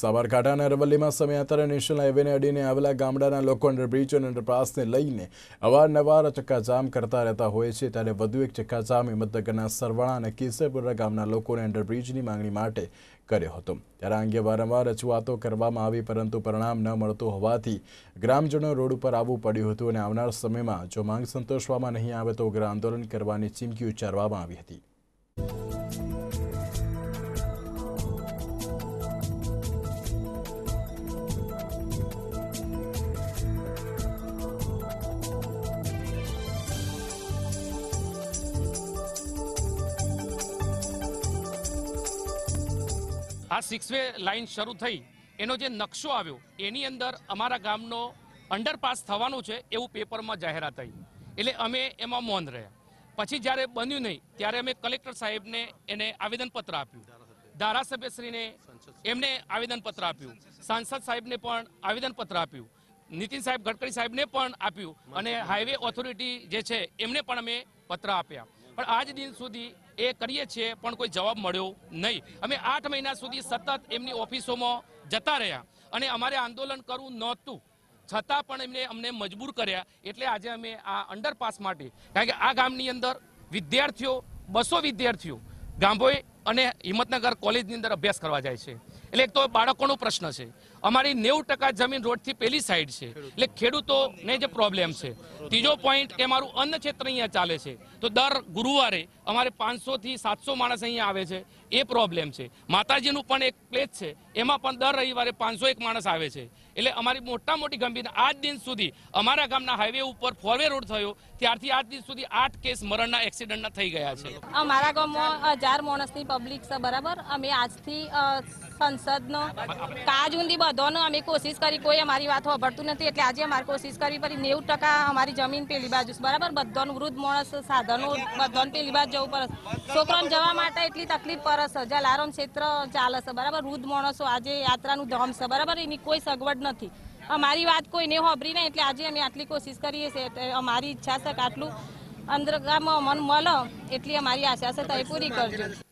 સાબરકાંઠાના અરવલ્લીમાં સમયાંતરે નેશનલ હાઈવેને અડીને આવેલા ગામડાના લોકો અંડરબ્રિજ અને અંડરપાસને લઈને અવારનવાર ચક્કાજામ કરતા રહેતા હોય છે ત્યારે વધુ એક ચક્કાજામ હિંમતનગરના સરવાણા અને કેસરપુરા ગામના લોકોને અંડરબ્રિજની માંગણી માટે કર્યો હતો ત્યારે અંગે વારંવાર રજૂઆતો કરવામાં આવી પરંતુ પરિણામ ન મળતું હોવાથી ગ્રામજનો રોડ ઉપર આવવું પડ્યું હતું અને આવનાર સમયમાં જો માંગ સંતોષવામાં નહીં આવે તો ઉગ્ર આંદોલન કરવાની ચીમકી ઉચ્ચારવામાં આવી હતી આ સિક્સ વે લાઇન શરૂ થઈ એનો જે નકશો આવ્યો એની અંદર અમારા ગામનો અંડરપાસ થવાનું છે એવું પેપરમાં જાહેરાત થઈ એટલે અમે એમાં મૌન રહ્યા પછી જ્યારે બન્યું નહીં ત્યારે અમે કલેક્ટર સાહેબને એને આવેદનપત્ર આપ્યું ધારાસભ્યશ્રીને એમને આવેદનપત્ર આપ્યું સાંસદ સાહેબને પણ આવેદનપત્ર આપ્યું નીતિન સાહેબ ગડકરી સાહેબને પણ આપ્યું અને હાઈવે ઓથોરિટી જે છે એમને પણ અમે પત્ર આપ્યા પણ આજ દિન સુધી એ કરીએ છીએ પણ કોઈ જવાબ મળ્યો નહીં અમે આઠ મહિના સુધી સતત એમની ઓફિસોમાં જતા રહ્યા અને અમારે આંદોલન કરવું નહોતું છતાં પણ એમને અમને મજબૂર કર્યા એટલે આજે અમે આ અંડરપાસ માટે કારણ કે આ ગામની અંદર વિદ્યાર્થીઓ બસો વિદ્યાર્થીઓ ગામભોઈ અને હિંમતનગર કોલેજની અંદર અભ્યાસ કરવા જાય છે એટલે એક તો બાળકોનો પ્રશ્ન છે અમારી નેવું ટકા જમીન રોડથી પેલી સાઈડ છે એટલે ખેડૂતોને જે પ્રોબ્લેમ છે ત્રીજો પોઈન્ટ કે મારું અન્ન ક્ષેત્ર અહીંયા ચાલે છે તો દર ગુરુવારે અમારે પાંચસોથી સાતસો માણસ અહીંયા આવે છે એ પ્રોબ્લેમ છે માતાજીનું પણ એક પ્લેસ છે એમાં પણ દર રવિવારે પાંચસો એક માણસ આવે છે એટલે અમારી મોટા મોટી ગંભીર આજ દિન સુધી અમારા ગામના હાઈવે ઉપર ફોરવે રોડ થયો ત્યારથી આજ દિન સુધી આઠ કેસ મરણના એક્સિડન્ટના થઈ ગયા છે અમારા ગામમાં હજાર માણસની પબ્લિક છે બરાબર અમે આજથી સંસદનો કાજ ઊંધી બધોનો અમે કોશિશ કરી કોઈ અમારી વાત હોભળતું નથી એટલે આજે અમારે કોશિશ કરવી પડી નેવું ટકા અમારી જમીન પેલી બાજુ બરાબર બધાનું વૃદ્ધ માણસ સાધનો બધાને પેલી બાજુ જવું પડે છોકરાને જવા માટે એટલી તકલીફ પડે છે જલારામ ક્ષેત્ર ચાલે છે બરાબર વૃદ્ધ માણસો આજે યાત્રાનું ધમ છે બરાબર એની કોઈ સગવડ નથી અમારી વાત કોઈને હોભરી નહીં એટલે આજે અમે આટલી કોશિશ કરીએ છીએ અમારી ઈચ્છા છે કે આટલું અંદરગામાં મન મળે એટલી અમારી આશા છે તો પૂરી કરજો